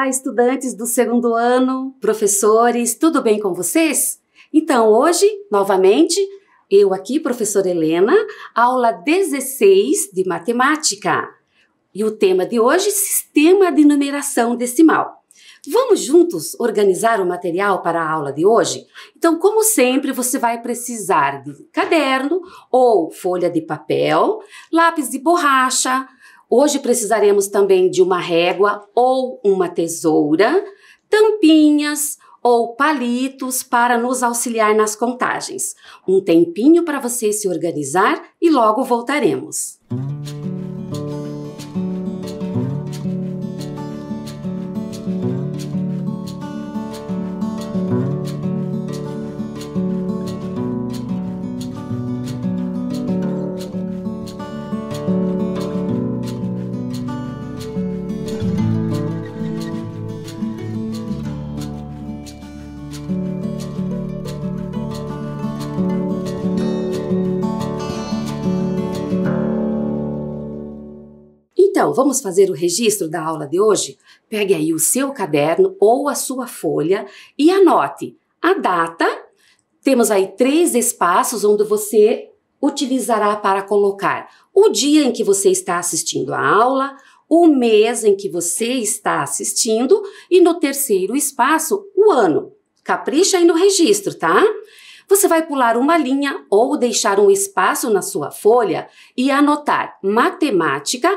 Olá, estudantes do segundo ano, professores, tudo bem com vocês? Então, hoje, novamente, eu aqui, professora Helena, aula 16 de matemática. E o tema de hoje, sistema de numeração decimal. Vamos juntos organizar o material para a aula de hoje? Então, como sempre, você vai precisar de caderno ou folha de papel, lápis de borracha, Hoje precisaremos também de uma régua ou uma tesoura, tampinhas ou palitos para nos auxiliar nas contagens. Um tempinho para você se organizar e logo voltaremos. Música Então, vamos fazer o registro da aula de hoje? Pegue aí o seu caderno ou a sua folha e anote a data. Temos aí três espaços onde você utilizará para colocar o dia em que você está assistindo a aula, o mês em que você está assistindo e no terceiro espaço, o ano. Capricha aí no registro, tá? Você vai pular uma linha ou deixar um espaço na sua folha e anotar matemática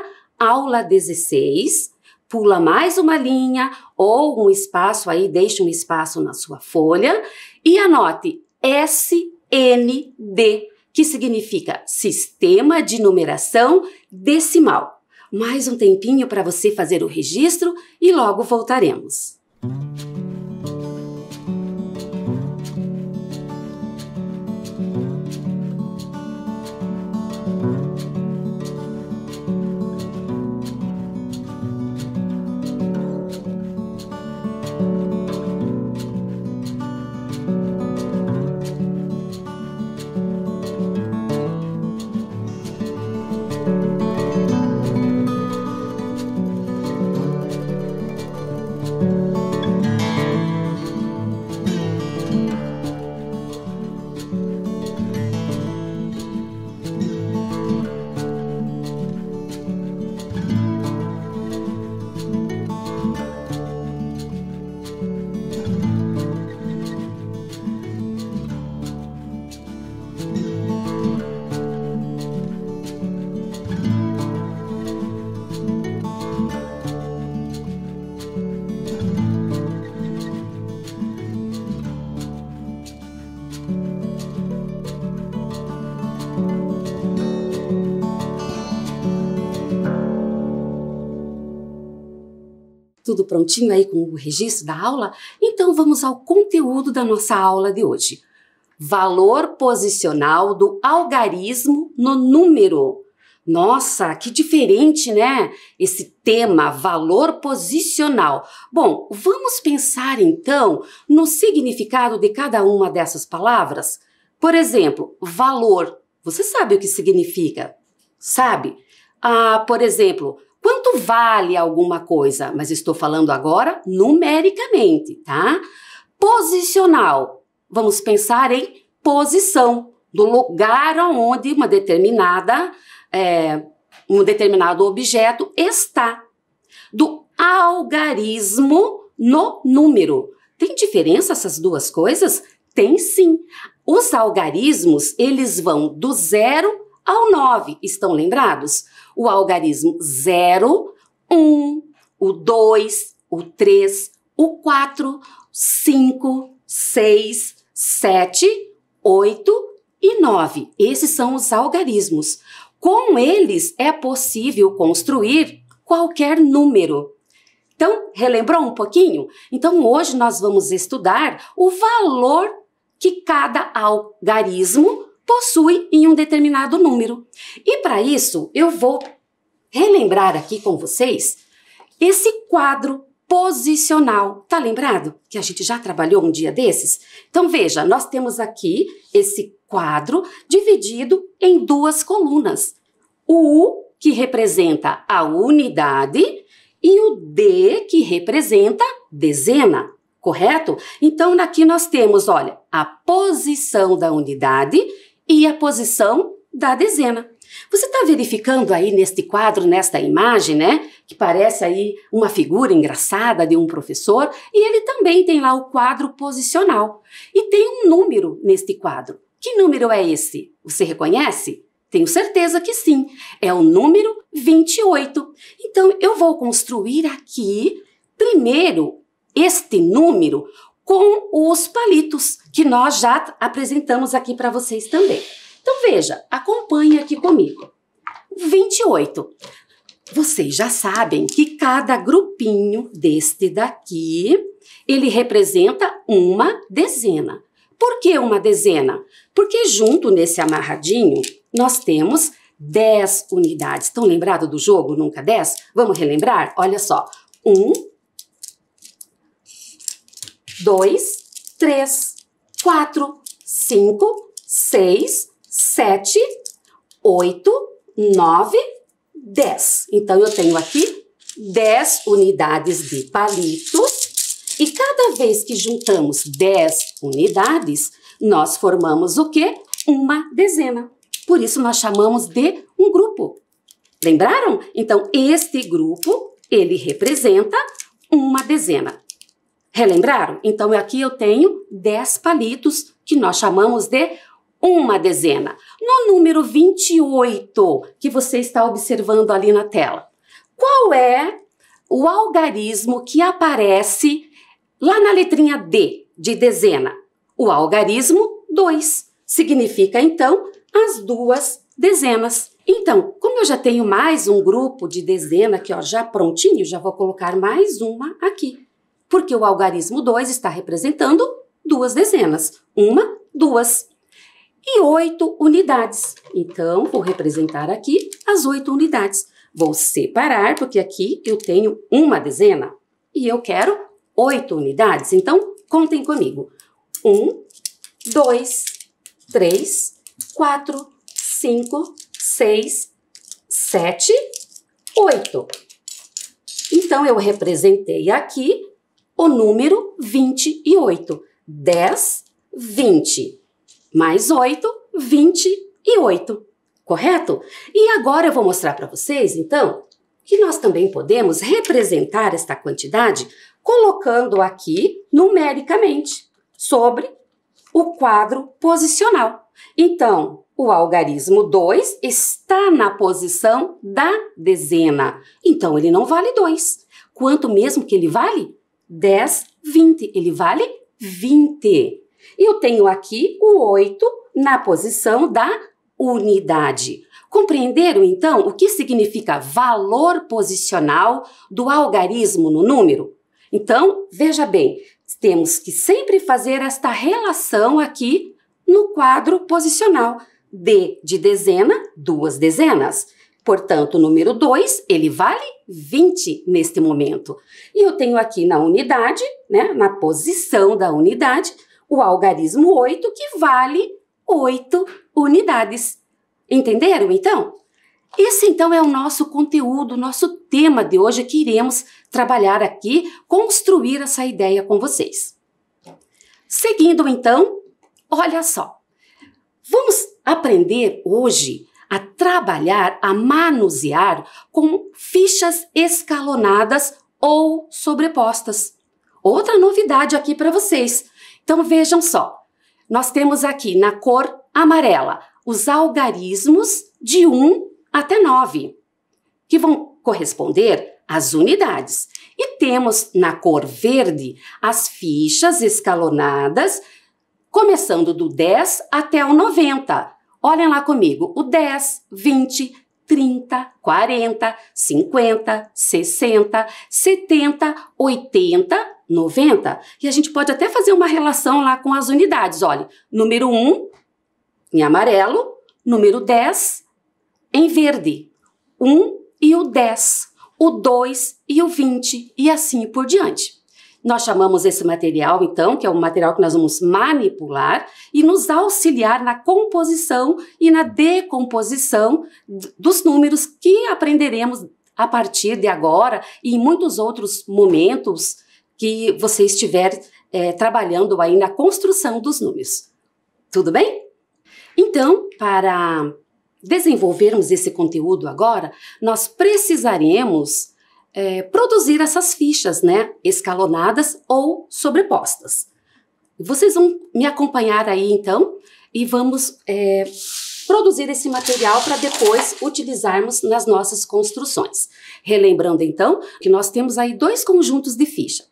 aula 16, pula mais uma linha ou um espaço aí, deixe um espaço na sua folha e anote SND, que significa Sistema de Numeração Decimal. Mais um tempinho para você fazer o registro e logo voltaremos. Música tudo prontinho aí com o registro da aula? Então vamos ao conteúdo da nossa aula de hoje. Valor posicional do algarismo no número. Nossa, que diferente, né? Esse tema, valor posicional. Bom, vamos pensar então no significado de cada uma dessas palavras? Por exemplo, valor. Você sabe o que significa? Sabe? Ah, por exemplo, Quanto vale alguma coisa? Mas estou falando agora numericamente, tá? Posicional. Vamos pensar em posição, do lugar onde uma determinada, é, um determinado objeto está. Do algarismo no número. Tem diferença essas duas coisas? Tem sim. Os algarismos, eles vão do zero ao 9, estão lembrados? o algarismo 0, 1, o 2, o 3, o 4, 5, 6, 7, 8 e 9. Esses são os algarismos. Com eles é possível construir qualquer número. Então, relembrou um pouquinho? Então, hoje nós vamos estudar o valor que cada algarismo possui em um determinado número. E para isso, eu vou relembrar aqui com vocês esse quadro posicional. Tá lembrado que a gente já trabalhou um dia desses? Então veja, nós temos aqui esse quadro dividido em duas colunas. O U, que representa a unidade, e o D, que representa dezena, correto? Então aqui nós temos, olha, a posição da unidade e a posição da dezena. Você está verificando aí neste quadro, nesta imagem, né? Que parece aí uma figura engraçada de um professor, e ele também tem lá o quadro posicional. E tem um número neste quadro. Que número é esse? Você reconhece? Tenho certeza que sim. É o número 28. Então eu vou construir aqui primeiro este número com os palitos, que nós já apresentamos aqui para vocês também. Então veja, acompanhe aqui comigo. 28. Vocês já sabem que cada grupinho deste daqui, ele representa uma dezena. Por que uma dezena? Porque junto nesse amarradinho, nós temos 10 unidades. Estão lembrados do jogo Nunca 10? Vamos relembrar? Olha só. 1, dois, três, quatro, cinco, seis, sete, oito, nove, dez. Então, eu tenho aqui dez unidades de palitos. E cada vez que juntamos 10 unidades, nós formamos o quê? Uma dezena. Por isso nós chamamos de um grupo. Lembraram? Então, este grupo, ele representa uma dezena. Relembraram? Então aqui eu tenho 10 palitos, que nós chamamos de uma dezena. No número 28 que você está observando ali na tela, qual é o algarismo que aparece lá na letrinha D de dezena? O algarismo 2. Significa então as duas dezenas. Então, como eu já tenho mais um grupo de dezena aqui, ó, já prontinho, já vou colocar mais uma aqui porque o algarismo 2 está representando duas dezenas. Uma, duas. E oito unidades. Então, vou representar aqui as oito unidades. Vou separar, porque aqui eu tenho uma dezena e eu quero oito unidades. Então, contem comigo. Um, dois, três, quatro, cinco, seis, sete, oito. Então, eu representei aqui o número 28. 10, 20. Mais 8, 28. Correto? E agora eu vou mostrar para vocês, então, que nós também podemos representar esta quantidade colocando aqui numericamente sobre o quadro posicional. Então, o algarismo 2 está na posição da dezena. Então, ele não vale 2. Quanto mesmo que ele vale? 10, 20. Ele vale 20. Eu tenho aqui o 8 na posição da unidade. Compreenderam então o que significa valor posicional do algarismo no número? Então, veja bem, temos que sempre fazer esta relação aqui no quadro posicional. D de dezena, duas dezenas. Portanto, o número 2, ele vale 20 neste momento. E eu tenho aqui na unidade, né, na posição da unidade, o algarismo 8, que vale 8 unidades. Entenderam, então? Esse, então, é o nosso conteúdo, nosso tema de hoje que iremos trabalhar aqui, construir essa ideia com vocês. Seguindo, então, olha só. Vamos aprender hoje a trabalhar, a manusear com fichas escalonadas ou sobrepostas. Outra novidade aqui para vocês. Então vejam só. Nós temos aqui na cor amarela os algarismos de 1 até 9, que vão corresponder às unidades. E temos na cor verde as fichas escalonadas, começando do 10 até o 90, Olhem lá comigo, o 10, 20, 30, 40, 50, 60, 70, 80, 90. E a gente pode até fazer uma relação lá com as unidades. Olha, número 1 em amarelo, número 10 em verde. 1 e o 10, o 2 e o 20 e assim por diante. Nós chamamos esse material, então, que é um material que nós vamos manipular e nos auxiliar na composição e na decomposição dos números que aprenderemos a partir de agora e em muitos outros momentos que você estiver é, trabalhando aí na construção dos números. Tudo bem? Então, para desenvolvermos esse conteúdo agora, nós precisaremos é, produzir essas fichas, né? Escalonadas ou sobrepostas. Vocês vão me acompanhar aí então e vamos é, produzir esse material para depois utilizarmos nas nossas construções. Relembrando então que nós temos aí dois conjuntos de ficha.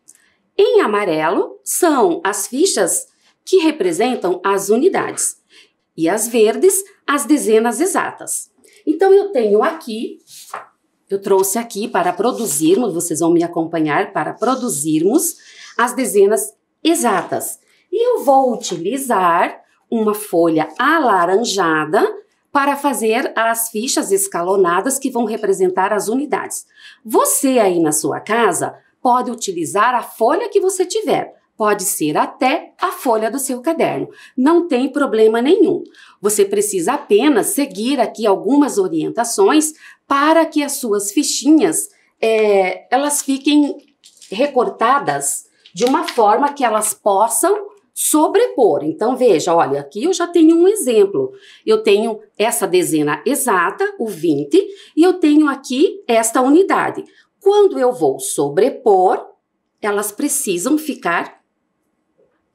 Em amarelo são as fichas que representam as unidades e as verdes as dezenas exatas. Então eu tenho aqui eu trouxe aqui para produzirmos, vocês vão me acompanhar para produzirmos as dezenas exatas. E eu vou utilizar uma folha alaranjada para fazer as fichas escalonadas que vão representar as unidades. Você aí na sua casa pode utilizar a folha que você tiver. Pode ser até a folha do seu caderno. Não tem problema nenhum. Você precisa apenas seguir aqui algumas orientações para que as suas fichinhas é, elas fiquem recortadas de uma forma que elas possam sobrepor. Então veja, olha, aqui eu já tenho um exemplo. Eu tenho essa dezena exata, o 20, e eu tenho aqui esta unidade. Quando eu vou sobrepor, elas precisam ficar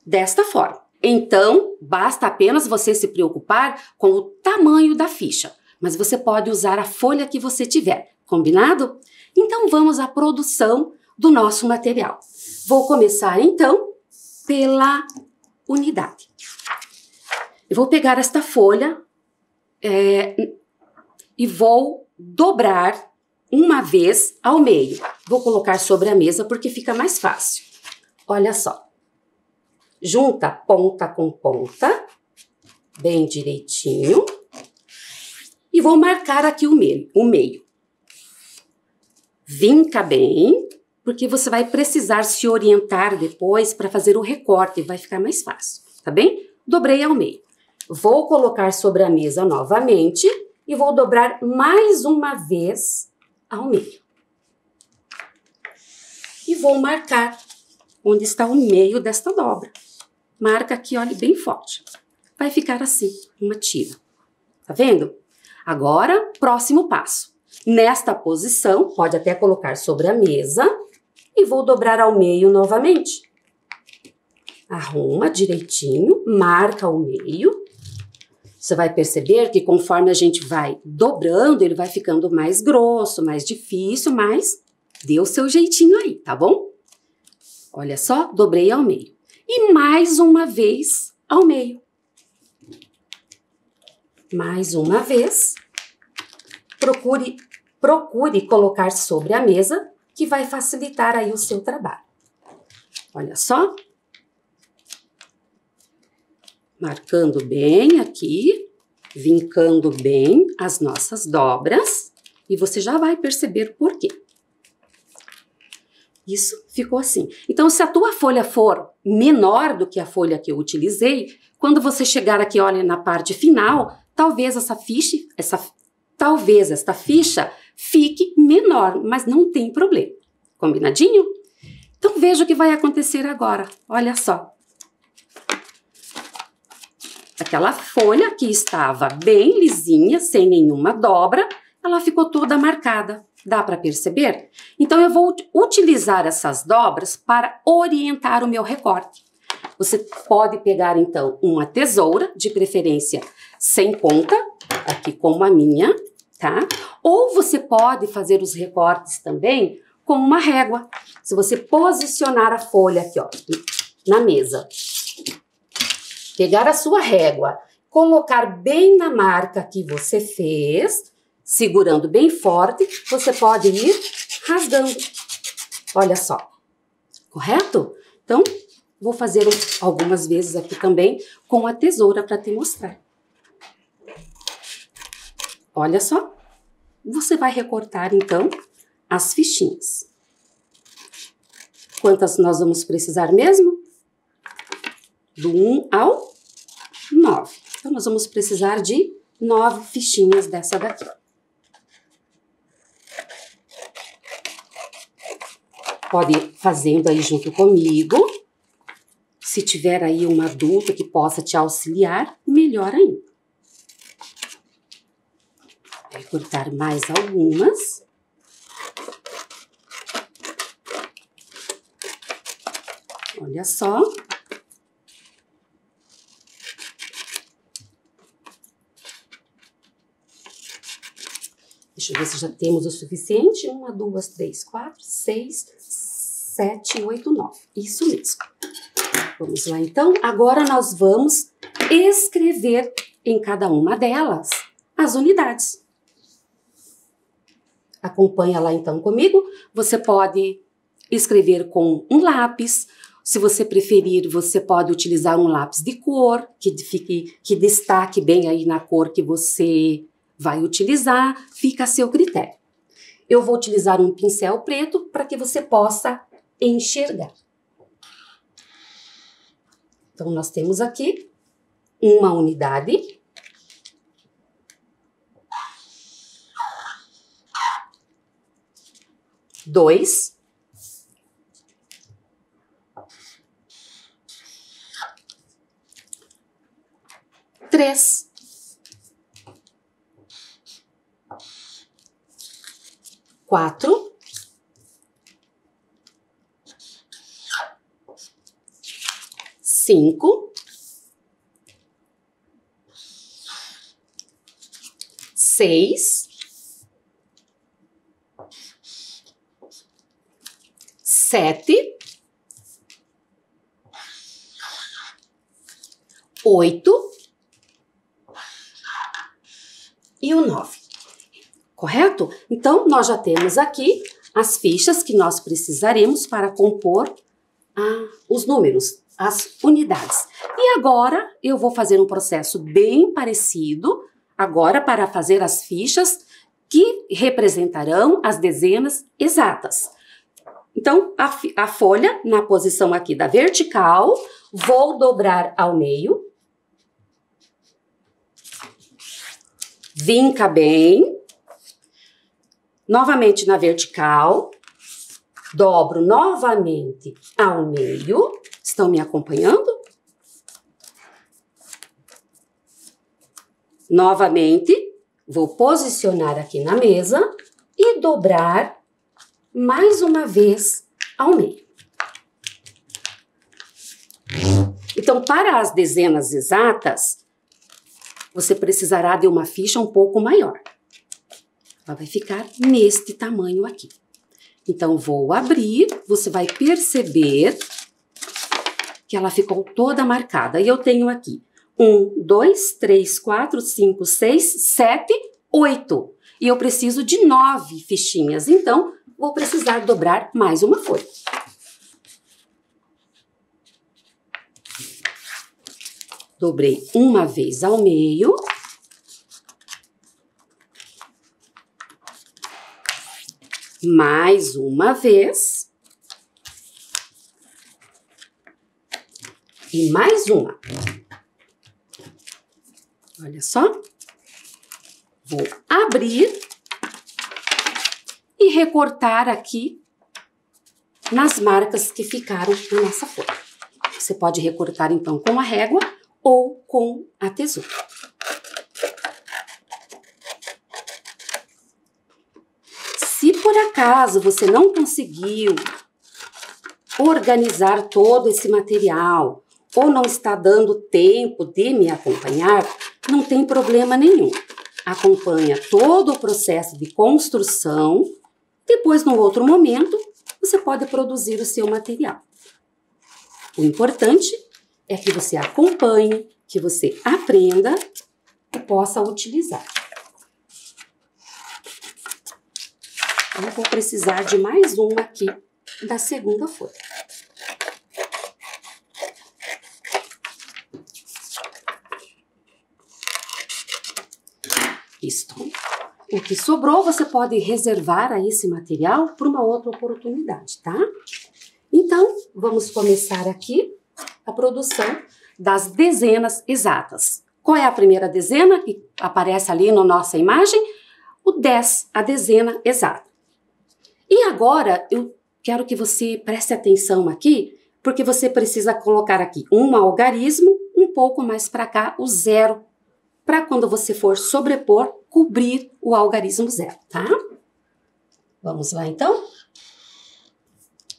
desta forma. Então, basta apenas você se preocupar com o tamanho da ficha, mas você pode usar a folha que você tiver, combinado? Então, vamos à produção do nosso material. Vou começar então pela unidade. Eu vou pegar esta folha é, e vou dobrar uma vez ao meio. Vou colocar sobre a mesa porque fica mais fácil. Olha só junta ponta com ponta, bem direitinho, e vou marcar aqui o meio, o meio. Vinca bem, porque você vai precisar se orientar depois para fazer o recorte, vai ficar mais fácil, tá bem? Dobrei ao meio. Vou colocar sobre a mesa novamente e vou dobrar mais uma vez ao meio. E vou marcar onde está o meio desta dobra. Marca aqui, olhe bem forte. Vai ficar assim, uma tira. Tá vendo? Agora, próximo passo. Nesta posição, pode até colocar sobre a mesa e vou dobrar ao meio novamente. Arruma direitinho, marca o meio. Você vai perceber que conforme a gente vai dobrando, ele vai ficando mais grosso, mais difícil, mas dê o seu jeitinho aí, tá bom? Olha só, dobrei ao meio e mais uma vez ao meio. Mais uma vez, procure, procure colocar sobre a mesa, que vai facilitar aí o seu trabalho. Olha só. Marcando bem aqui, vincando bem as nossas dobras, e você já vai perceber por quê. Isso ficou assim. Então, se a tua folha for menor do que a folha que eu utilizei, quando você chegar aqui, olha, na parte final, talvez essa ficha, essa, talvez esta ficha fique menor, mas não tem problema. Combinadinho? Então, veja o que vai acontecer agora. Olha só. Aquela folha que estava bem lisinha, sem nenhuma dobra, ela ficou toda marcada. Dá para perceber? Então eu vou utilizar essas dobras para orientar o meu recorte. Você pode pegar então uma tesoura, de preferência sem ponta, aqui como a minha, tá? Ou você pode fazer os recortes também com uma régua. Se você posicionar a folha aqui, ó, na mesa, pegar a sua régua, colocar bem na marca que você fez, Segurando bem forte, você pode ir rasgando. Olha só, correto? Então, vou fazer algumas vezes aqui também com a tesoura para te mostrar. Olha só, você vai recortar então as fichinhas. Quantas nós vamos precisar mesmo? Do 1 ao 9. Então, nós vamos precisar de nove fichinhas dessa daqui. pode ir fazendo aí junto comigo. Se tiver aí uma adulta que possa te auxiliar, melhor ainda. Vou cortar mais algumas. Olha só. Deixa eu ver se já temos o suficiente. Uma, duas, três, quatro, seis, 789. Isso mesmo. Vamos lá então. Agora nós vamos escrever em cada uma delas as unidades. Acompanha lá então comigo. Você pode escrever com um lápis. Se você preferir, você pode utilizar um lápis de cor que fique, que destaque bem aí na cor que você vai utilizar. Fica a seu critério. Eu vou utilizar um pincel preto para que você possa enxergar. Então, nós temos aqui uma unidade. Dois. Três. Quatro. cinco, seis, sete, oito e o nove. Correto? Então, nós já temos aqui as fichas que nós precisaremos para compor ah, os números as unidades. E agora eu vou fazer um processo bem parecido, agora para fazer as fichas que representarão as dezenas exatas. Então, a, a folha na posição aqui da vertical, vou dobrar ao meio. Vinca bem. Novamente na vertical, Dobro novamente ao meio. Estão me acompanhando? Novamente, vou posicionar aqui na mesa e dobrar mais uma vez ao meio. Então, para as dezenas exatas, você precisará de uma ficha um pouco maior. Ela vai ficar neste tamanho aqui. Então, vou abrir, você vai perceber que ela ficou toda marcada. E eu tenho aqui um, dois, três, quatro, cinco, seis, sete, oito. E eu preciso de nove fichinhas. Então, vou precisar dobrar mais uma folha. Dobrei uma vez ao meio. mais uma vez. E mais uma. Olha só. Vou abrir e recortar aqui nas marcas que ficaram na nossa folha. Você pode recortar então com a régua ou com a tesoura. caso você não conseguiu organizar todo esse material ou não está dando tempo de me acompanhar, não tem problema nenhum. Acompanha todo o processo de construção, depois, num outro momento, você pode produzir o seu material. O importante é que você acompanhe, que você aprenda e possa utilizar. Eu vou precisar de mais um aqui da segunda folha. Listo. O que sobrou você pode reservar a esse material para uma outra oportunidade, tá? Então, vamos começar aqui a produção das dezenas exatas. Qual é a primeira dezena que aparece ali na nossa imagem? O 10, a dezena exata. E agora eu quero que você preste atenção aqui, porque você precisa colocar aqui um algarismo, um pouco mais para cá o zero, para quando você for sobrepor, cobrir o algarismo zero, tá? Vamos lá então?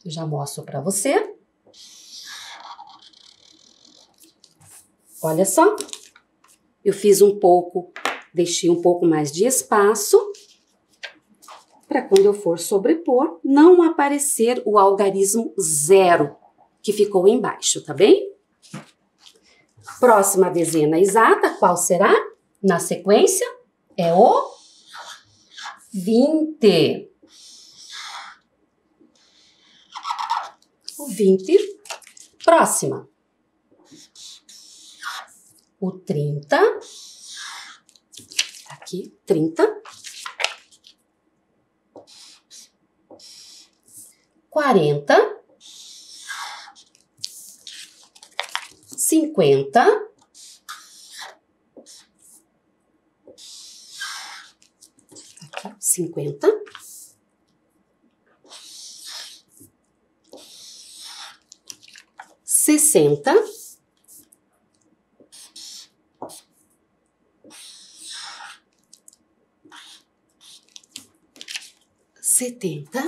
Eu já mostro para você. Olha só, eu fiz um pouco, deixei um pouco mais de espaço para quando eu for sobrepor, não aparecer o algarismo zero que ficou embaixo, tá bem? Próxima dezena exata, qual será? Na sequência, é o 20. O 20. Próxima. O 30. Tá aqui, 30. quarenta, cinquenta, cinquenta, sessenta, setenta.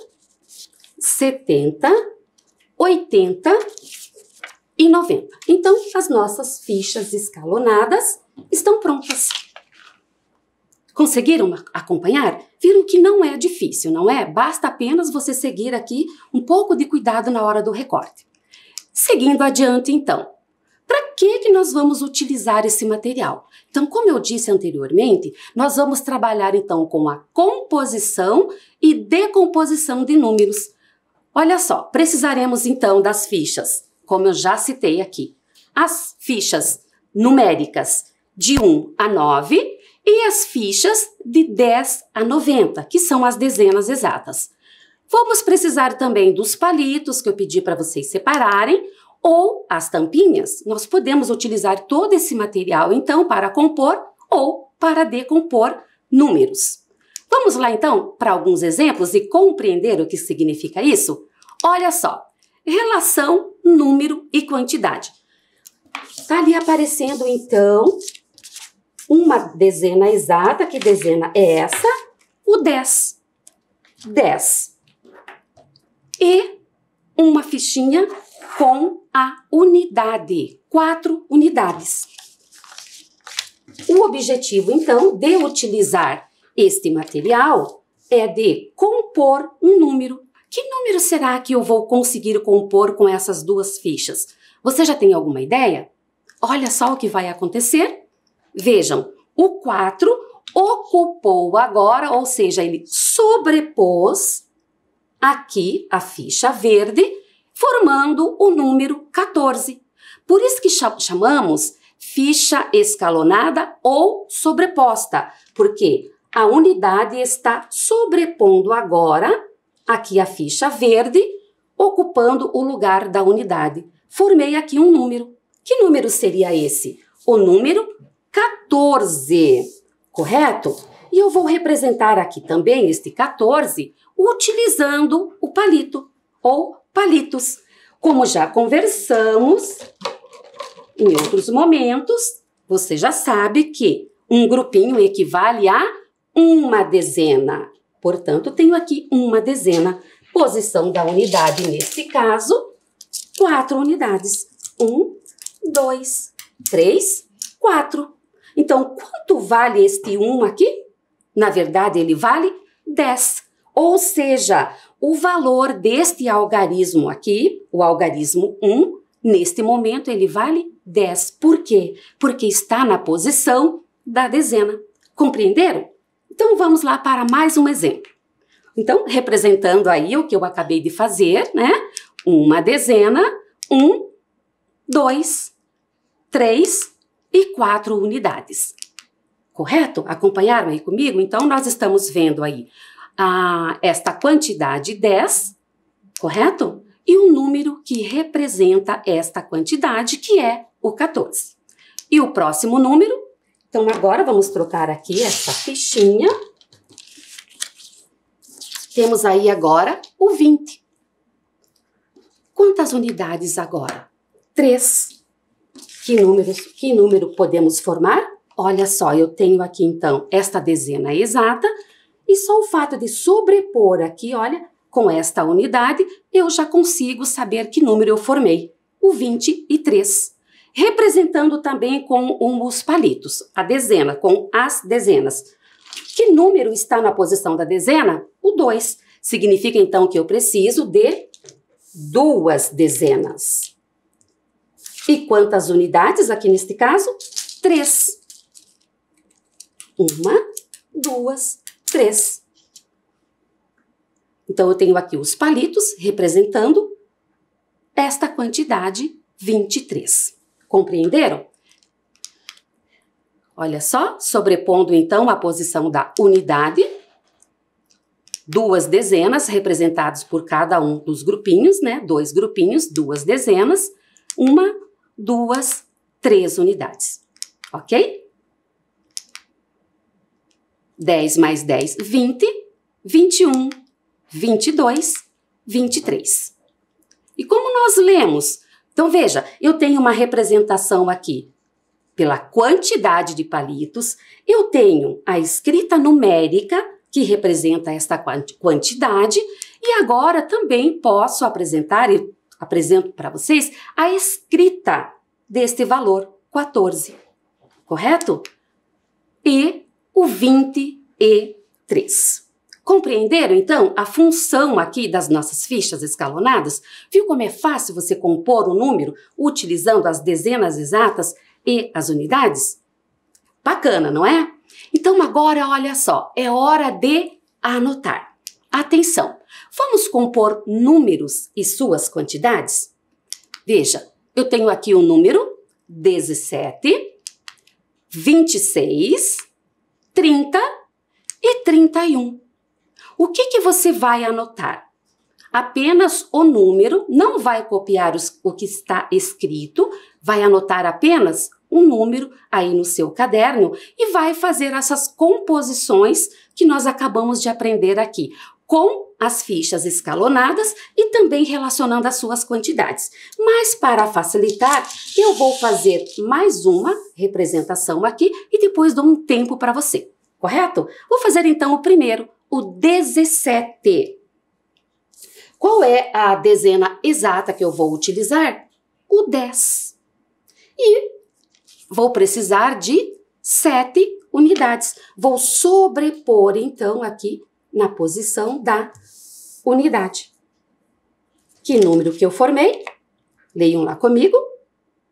70, 80 e 90. Então, as nossas fichas escalonadas estão prontas. Conseguiram acompanhar? Viram que não é difícil, não é? Basta apenas você seguir aqui um pouco de cuidado na hora do recorte. Seguindo adiante, então, para que, que nós vamos utilizar esse material? Então, como eu disse anteriormente, nós vamos trabalhar então com a composição e decomposição de números. Olha só, precisaremos então das fichas, como eu já citei aqui. As fichas numéricas de 1 a 9 e as fichas de 10 a 90, que são as dezenas exatas. Vamos precisar também dos palitos que eu pedi para vocês separarem ou as tampinhas. Nós podemos utilizar todo esse material então para compor ou para decompor números. Vamos lá então para alguns exemplos e compreender o que significa isso? Olha só, relação, número e quantidade. Está ali aparecendo então uma dezena exata, que dezena é essa? O 10. 10. E uma fichinha com a unidade, quatro unidades. O objetivo, então, de utilizar este material é de compor um número. Que número será que eu vou conseguir compor com essas duas fichas? Você já tem alguma ideia? Olha só o que vai acontecer. Vejam, o 4 ocupou agora, ou seja, ele sobrepôs aqui a ficha verde, formando o número 14. Por isso que chamamos ficha escalonada ou sobreposta, porque a unidade está sobrepondo agora aqui a ficha verde, ocupando o lugar da unidade. Formei aqui um número. Que número seria esse? O número 14, correto? E eu vou representar aqui também este 14 utilizando o palito ou palitos. Como já conversamos em outros momentos, você já sabe que um grupinho equivale a uma dezena. Portanto, tenho aqui uma dezena. Posição da unidade, nesse caso, quatro unidades. Um, dois, três, quatro. Então, quanto vale este um aqui? Na verdade, ele vale 10. Ou seja, o valor deste algarismo aqui, o algarismo 1, neste momento ele vale 10. Por quê? Porque está na posição da dezena. Compreenderam? Então vamos lá para mais um exemplo. Então, representando aí o que eu acabei de fazer, né? Uma dezena, um, dois, três e quatro unidades. Correto? Acompanharam aí comigo? Então, nós estamos vendo aí a, ah, esta quantidade 10, correto? E o um número que representa esta quantidade, que é o 14. E o próximo número então, agora vamos trocar aqui essa fichinha. Temos aí agora o 20. Quantas unidades agora? Três. Que, números, que número podemos formar? Olha só, eu tenho aqui então esta dezena exata e só o fato de sobrepor aqui, olha, com esta unidade, eu já consigo saber que número eu formei, o 23 representando também com os palitos, a dezena, com as dezenas. Que número está na posição da dezena? O 2. Significa então que eu preciso de duas dezenas. E quantas unidades aqui neste caso? Três. Uma, duas, três. Então eu tenho aqui os palitos representando esta quantidade 23. Compreenderam? Olha só, sobrepondo então a posição da unidade, duas dezenas representadas por cada um dos grupinhos, né? Dois grupinhos, duas dezenas, uma, duas, três unidades, ok? 10 mais 10, 20, 21, 22, 23. E como nós lemos então veja, eu tenho uma representação aqui pela quantidade de palitos, eu tenho a escrita numérica que representa esta quantidade e agora também posso apresentar e apresento para vocês a escrita deste valor 14, correto? E o 23. Compreenderam então a função aqui das nossas fichas escalonadas? Viu como é fácil você compor um número utilizando as dezenas exatas e as unidades? Bacana, não é? Então agora olha só, é hora de anotar. Atenção! Vamos compor números e suas quantidades? Veja, eu tenho aqui o um número 17, 26, 30 e 31. O que, que você vai anotar? Apenas o número, não vai copiar os, o que está escrito, vai anotar apenas um número aí no seu caderno e vai fazer essas composições que nós acabamos de aprender aqui, com as fichas escalonadas e também relacionando as suas quantidades. Mas para facilitar, eu vou fazer mais uma representação aqui e depois dou um tempo para você, correto? Vou fazer então o primeiro, o 17. Qual é a dezena exata que eu vou utilizar? O 10. E vou precisar de 7 unidades. Vou sobrepor, então, aqui na posição da unidade. Que número que eu formei? Leiam lá comigo.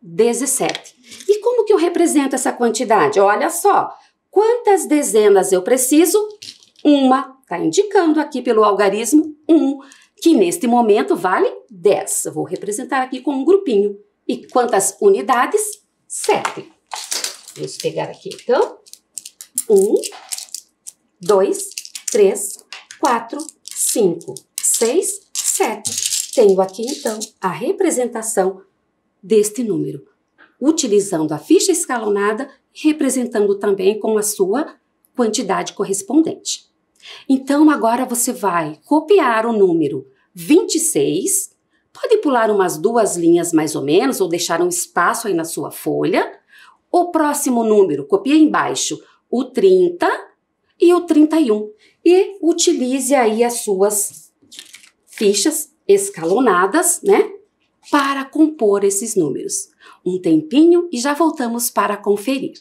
17. E como que eu represento essa quantidade? Olha só, quantas dezenas eu preciso uma está indicando aqui pelo algarismo um, que neste momento vale 10. Eu vou representar aqui com um grupinho. E quantas unidades? 7. Vamos pegar aqui então. 1, 2, 3, 4, 5, 6, 7. Tenho aqui então a representação deste número, utilizando a ficha escalonada, representando também com a sua quantidade correspondente. Então agora você vai copiar o número 26, pode pular umas duas linhas mais ou menos, ou deixar um espaço aí na sua folha. O próximo número, copia embaixo o 30 e o 31. E utilize aí as suas fichas escalonadas, né? Para compor esses números. Um tempinho e já voltamos para conferir.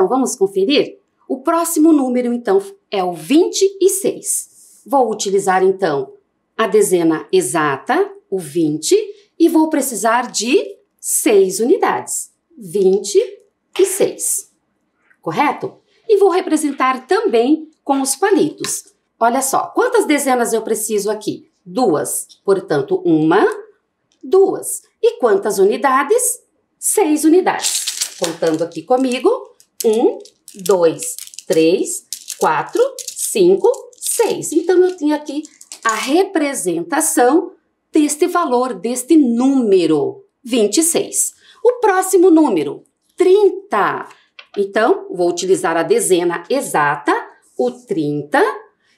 Então, vamos conferir? O próximo número, então, é o 26. Vou utilizar, então, a dezena exata, o 20, e vou precisar de 6 unidades. 26. Correto? E vou representar também com os palitos. Olha só, quantas dezenas eu preciso aqui? Duas. Portanto, uma, duas. E quantas unidades? Seis unidades. Contando aqui comigo, 1, 2, 3, 4, 5, 6. Então, eu tenho aqui a representação deste valor, deste número, 26. O próximo número, 30. Então, vou utilizar a dezena exata, o 30.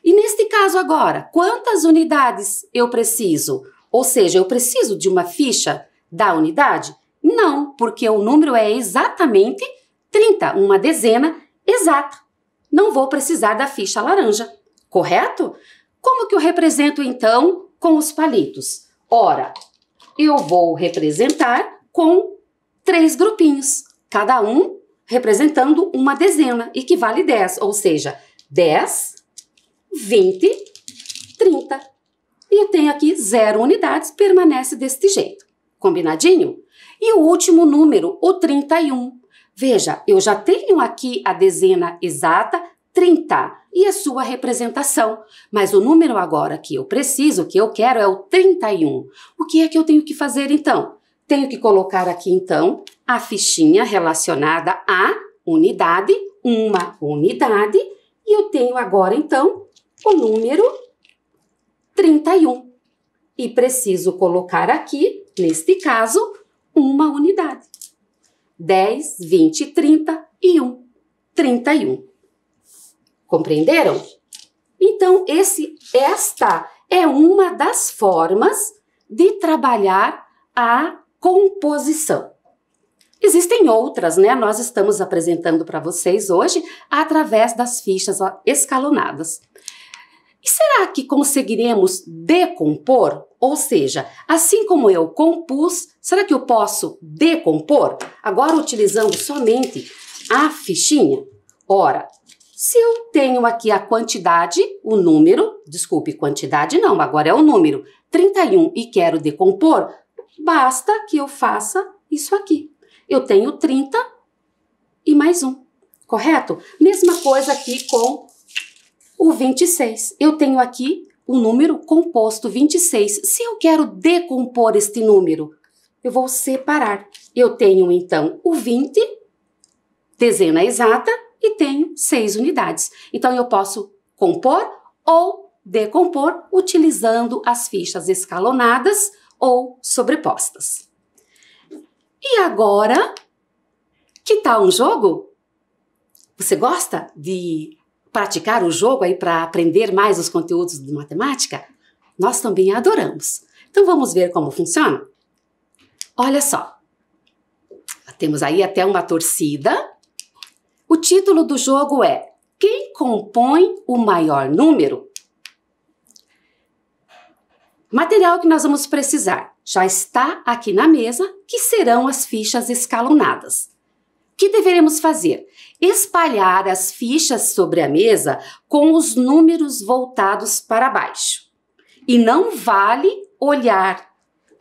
E neste caso agora, quantas unidades eu preciso? Ou seja, eu preciso de uma ficha da unidade? Não, porque o número é exatamente 30, uma dezena, exato. Não vou precisar da ficha laranja, correto? Como que eu represento então com os palitos? Ora, eu vou representar com três grupinhos, cada um representando uma dezena, equivale 10, ou seja, 10, 20, 30. E eu tenho aqui zero unidades, permanece deste jeito. Combinadinho? E o último número, o 31. Veja, eu já tenho aqui a dezena exata, 30, e a sua representação. Mas o número agora que eu preciso, que eu quero, é o 31. O que é que eu tenho que fazer então? Tenho que colocar aqui então a fichinha relacionada à unidade, uma unidade, e eu tenho agora então o número 31. E preciso colocar aqui, neste caso, uma unidade. 10, 20, 30 e 1. 31. Compreenderam? Então, esse, esta é uma das formas de trabalhar a composição. Existem outras, né? Nós estamos apresentando para vocês hoje através das fichas escalonadas. E será que conseguiremos decompor? Ou seja, assim como eu compus, Será que eu posso decompor, agora utilizando somente a fichinha? Ora, se eu tenho aqui a quantidade, o número, desculpe, quantidade não, agora é o número, 31 e quero decompor, basta que eu faça isso aqui. Eu tenho 30 e mais um, correto? Mesma coisa aqui com o 26. Eu tenho aqui o um número composto 26. Se eu quero decompor este número, eu vou separar. Eu tenho então o 20, dezena exata, e tenho 6 unidades. Então eu posso compor ou decompor utilizando as fichas escalonadas ou sobrepostas. E agora, que tal um jogo? Você gosta de praticar o jogo aí para aprender mais os conteúdos de matemática? Nós também adoramos. Então vamos ver como funciona? Olha só, temos aí até uma torcida. O título do jogo é Quem compõe o maior número? Material que nós vamos precisar já está aqui na mesa, que serão as fichas escalonadas. O que deveremos fazer? Espalhar as fichas sobre a mesa com os números voltados para baixo. E não vale olhar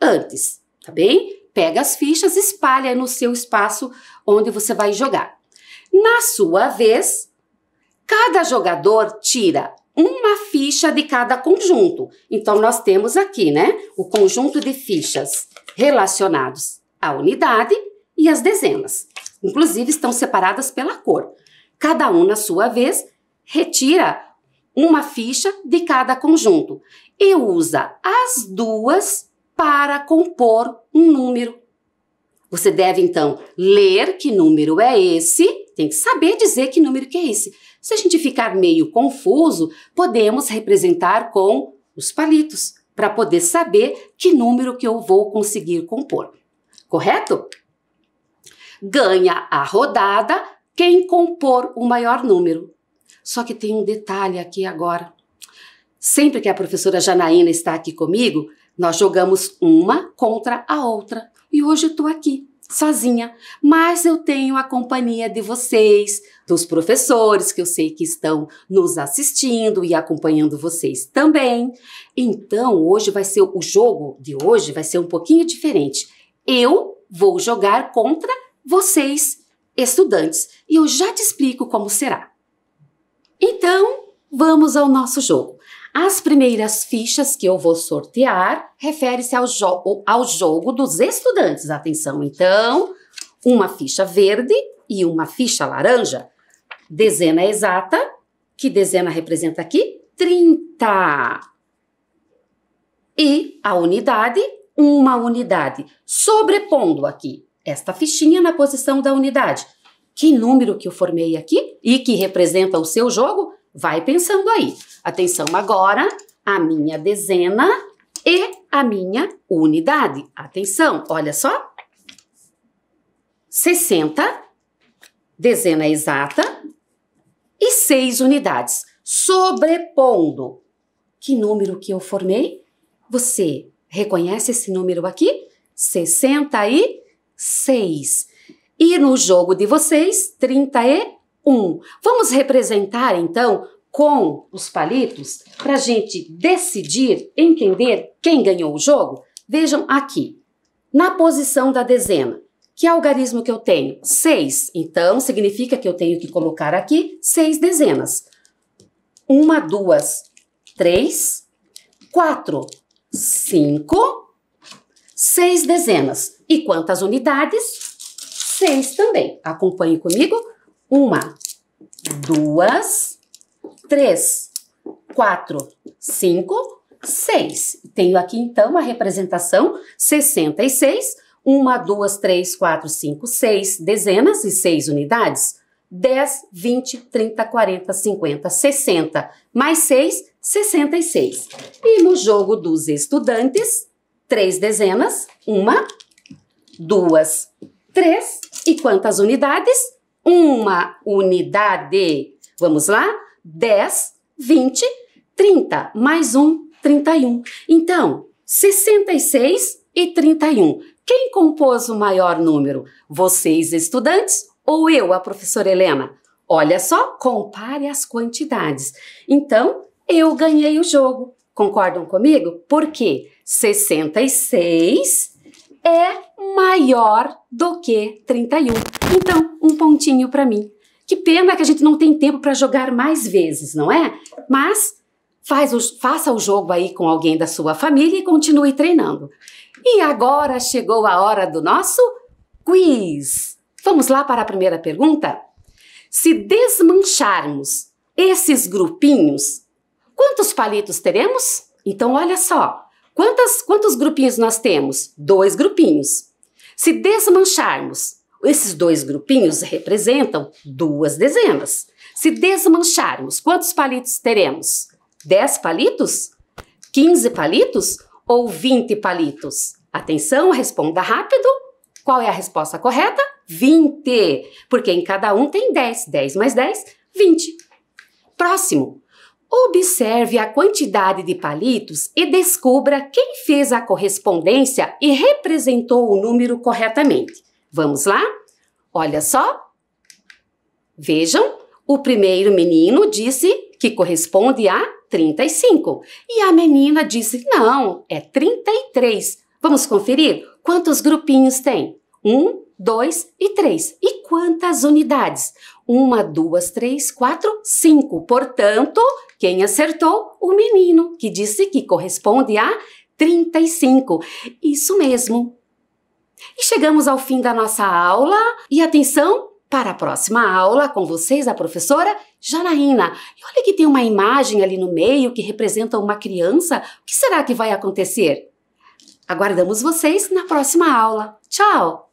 antes, tá bem? pega as fichas, espalha no seu espaço onde você vai jogar. Na sua vez, cada jogador tira uma ficha de cada conjunto. Então nós temos aqui, né, o conjunto de fichas relacionados à unidade e as dezenas. Inclusive estão separadas pela cor. Cada um na sua vez retira uma ficha de cada conjunto e usa as duas para compor um número. Você deve então ler que número é esse, tem que saber dizer que número que é esse. Se a gente ficar meio confuso, podemos representar com os palitos para poder saber que número que eu vou conseguir compor. Correto? Ganha a rodada quem compor o maior número. Só que tem um detalhe aqui agora. Sempre que a professora Janaína está aqui comigo, nós jogamos uma contra a outra e hoje eu estou aqui sozinha, mas eu tenho a companhia de vocês, dos professores que eu sei que estão nos assistindo e acompanhando vocês também. Então, hoje vai ser o jogo de hoje vai ser um pouquinho diferente. Eu vou jogar contra vocês, estudantes, e eu já te explico como será. Então, vamos ao nosso jogo. As primeiras fichas que eu vou sortear refere-se ao, jo ao jogo dos estudantes. Atenção, então, uma ficha verde e uma ficha laranja. Dezena exata, que dezena representa aqui? 30. E a unidade, uma unidade. Sobrepondo aqui esta fichinha na posição da unidade. Que número que eu formei aqui e que representa o seu jogo? Vai pensando aí. Atenção agora, a minha dezena e a minha unidade. Atenção, olha só. 60, dezena exata e 6 unidades. Sobrepondo. Que número que eu formei? Você reconhece esse número aqui? 66. E no jogo de vocês, 36. e um. Vamos representar então com os palitos para a gente decidir, entender quem ganhou o jogo? Vejam aqui, na posição da dezena. Que algarismo que eu tenho? 6. Então, significa que eu tenho que colocar aqui seis dezenas. Uma, duas, três, quatro, cinco, seis dezenas. E quantas unidades? Seis também. Acompanhe comigo. Uma, duas, três, quatro, cinco, seis. Tenho aqui então a representação 66, uma, duas, três, quatro, cinco, seis dezenas e seis unidades. 10, 20, 30, 40, 50, 60, mais 6, 66. E no jogo dos estudantes, três dezenas, uma, duas, três. E quantas unidades? uma unidade. Vamos lá? 10, 20, 30, mais um, 31. Então, 66 e 31. Quem compôs o maior número? Vocês, estudantes, ou eu, a professora Helena? Olha só, compare as quantidades. Então, eu ganhei o jogo. Concordam comigo? Por quê? 66 é maior do que 31. Então, um pontinho para mim. Que pena que a gente não tem tempo para jogar mais vezes, não é? Mas faz o, faça o jogo aí com alguém da sua família e continue treinando. E agora chegou a hora do nosso quiz. Vamos lá para a primeira pergunta? Se desmancharmos esses grupinhos, quantos palitos teremos? Então, olha só. Quantas, quantos grupinhos nós temos? Dois grupinhos. Se desmancharmos, esses dois grupinhos representam duas dezenas. Se desmancharmos, quantos palitos teremos? 10 palitos? 15 palitos? Ou 20 palitos? Atenção, responda rápido. Qual é a resposta correta? 20, porque em cada um tem 10. 10 mais 10, 20. Próximo. Observe a quantidade de palitos e descubra quem fez a correspondência e representou o número corretamente. Vamos lá? Olha só. Vejam, o primeiro menino disse que corresponde a 35 e a menina disse não, é 33. Vamos conferir quantos grupinhos tem? Um, dois e três. E quantas unidades? Uma, duas, três, quatro, cinco. Portanto, quem acertou? O menino, que disse que corresponde a 35. Isso mesmo. E chegamos ao fim da nossa aula. E atenção para a próxima aula com vocês, a professora Janaína. E olha que tem uma imagem ali no meio que representa uma criança. O que será que vai acontecer? Aguardamos vocês na próxima aula. Tchau!